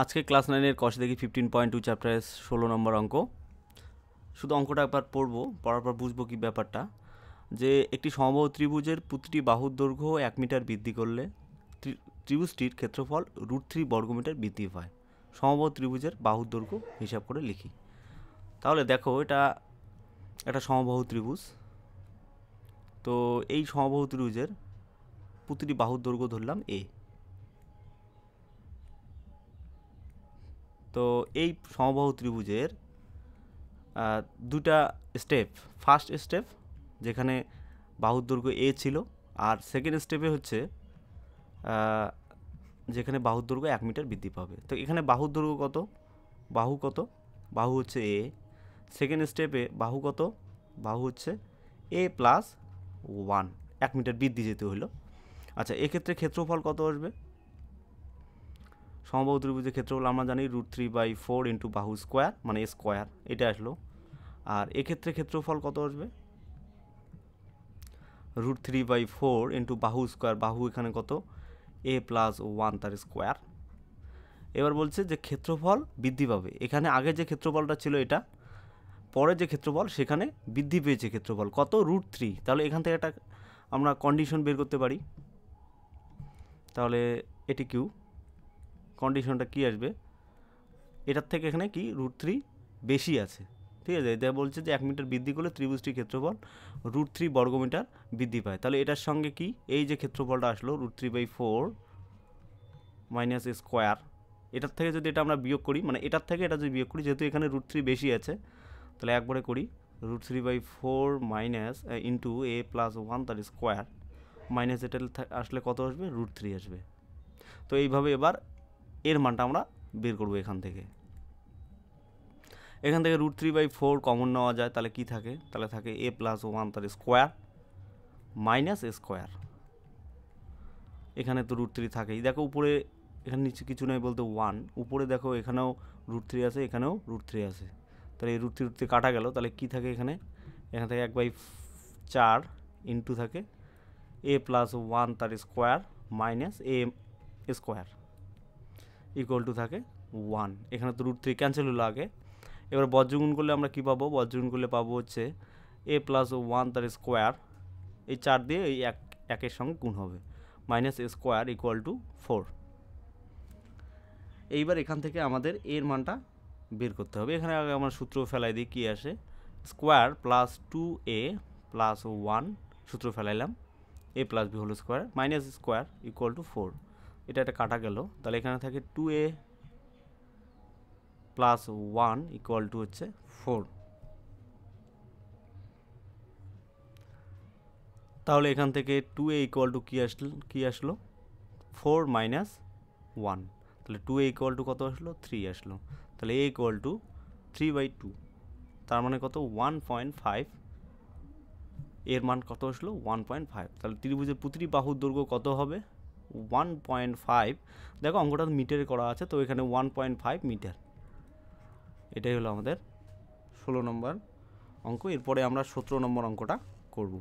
আজকে ক্লাস নাইনের কষে দেখি ফিফটিন পয়েন্ট টু চ্যাপ্টারের ষোলো নম্বর অঙ্ক শুধু অঙ্কটা একবার পড়বো পড়ার পর বুঝবো কী ব্যাপারটা যে একটি সমবহ ত্রিভুজের প্রতিটি বাহুর দৈর্ঘ্য এক মিটার বৃদ্ধি করলে ত্রিভুজটির ক্ষেত্রফল রুট থ্রি বর্গমিটার বৃদ্ধি হয় সমবহ ত্রিভুজের বাহুর দৈর্ঘ্য হিসাব করে লিখি তাহলে দেখো এটা একটা সমবাহু ত্রিভুজ তো এই সমবাহু ত্রিভুজের প্রতিটি বাহুর দৈর্ঘ্য ধরলাম এ তো এই সমবাহু ত্রিভুজের দুটা স্টেপ ফার্স্ট স্টেপ যেখানে বাহুর দৈর্ঘ্য এ ছিল আর সেকেন্ড স্টেপে হচ্ছে যেখানে বাহুর দৈর্ঘ্য এক মিটার বৃদ্ধি পাবে তো এখানে বাহুর দৈর্ঘ্য কত বাহু কত বাহু হচ্ছে এ সেকেন্ড স্টেপে বাহু কত বাহু হচ্ছে এ প্লাস ওয়ান এক মিটার বৃদ্ধি যেতে হলো আচ্ছা এক্ষেত্রে ক্ষেত্রফল কত আসবে সমবাহু ত্রিভুজের ক্ষেত্রফল আমরা জানি root three by four into বাহু স্কোয়ার মানে স্কোয়ার এটা আসলো আর এক্ষেত্রে ক্ষেত্রফল কত আসবে root three by four into বাহু স্কোয়ার বাহু এখানে কত এ প্লাস ওয়ান তার স্কোয়ার এবার বলছে যে ক্ষেত্রফল বৃদ্ধি পাবে এখানে আগে যে ক্ষেত্রফলটা ছিল এটা পরে যে ক্ষেত্রফল সেখানে বৃদ্ধি পেয়েছে ক্ষেত্রফল কত রুট থ্রি তাহলে এখান থেকে একটা আমরা কন্ডিশন বের করতে পারি তাহলে এটি কিউ কন্ডিশনটা কি আসবে এটার থেকে এখানে কি রুট থ্রি বেশি আছে ঠিক আছে এটা বলছে যে এক মিটার বৃদ্ধি করলে ত্রিভুজটির ক্ষেত্রফল রুট থ্রি বর্গমিটার বৃদ্ধি পায় তাহলে এটার সঙ্গে কি এই যে ক্ষেত্রফলটা আসলো root three by four minus square এটার থেকে যদি এটা আমরা বিয়োগ করি মানে এটার থেকে এটা যদি বিয়োগ করি যেহেতু এখানে রুট থ্রি বেশি আছে তাহলে একবারে করি root three by four minus into a plus one তার স্কোয়ার মাইনাস এটা আসলে কত আসবে রুট থ্রি আসবে তো এইভাবে এবার এর মানটা আমরা বের করব এখান থেকে এখান থেকে root three by four common নেওয়া যায় তাহলে কি থাকে তাহলে থাকে এ প্লাস ওয়ান তার স্কোয়ার মাইনাস স্কোয়ার এখানে তো রুট থ্রি থাকেই দেখো উপরে এখানে নিচে কিছু নয় বলতে ওয়ান উপরে দেখো এখানেও রুট থ্রি আছে এখানেও রুট থ্রি আছে তাহলে এই রুট থ্রি রুট থ্রি কাটা গেল তাহলে কি থাকে এখানে এখান থেকে এক বাই চার ইন্টু থাকে এ প্লাস ওয়ান তার square minus a square equal to থাকে ওয়ান এখানে তো রুট থ্রি ক্যান্সেল হলো আগে এবার বজ্রগুণ করলে আমরা কী পাবো বজ্রগুণ করলে পাবো হচ্ছে এ প্লাস ওয়ান তার স্কোয়ার এই চার দিয়ে এই এক একের সঙ্গে গুণ হবে minus square equal to four এইবার এখান থেকে আমাদের এর মানটা বের করতে হবে এখানে আগে আমরা সূত্র ফেলাই দিই কী আসে square plus two a plus one সূত্র ফেলাইলাম a plus b whole square minus square equal to four এটা একটা কাটা গেল তাহলে এখানে থাকে two a plus one equal to হচ্ছে ফোর তাহলে এখান থেকে টু এ ইকুয়াল টু কী আসলো কী আসলো ফোর মাইনাস ওয়ান তাহলে টু এ ইকুয়াল টু কত আসলো থ্রি আসলো তাহলে a equal to three by two তার মানে কত ওয়ান পয়েন্ট ফাইভ এর মান কত আসলো ওয়ান পয়েন্ট ফাইভ তাহলে ত্রিভুজের প্রতিটি বাহুর দৈর্ঘ্য কত হবে ওয়ান পয়েন্ট ফাইভ দেখো অঙ্কটা মিটারে করা আছে তো এখানে ওয়ান পয়েন্ট ফাইভ মিটার এটাই হলো আমাদের ষোলো নম্বর অঙ্ক এরপরে আমরা সতেরো নম্বর অঙ্কটা করবো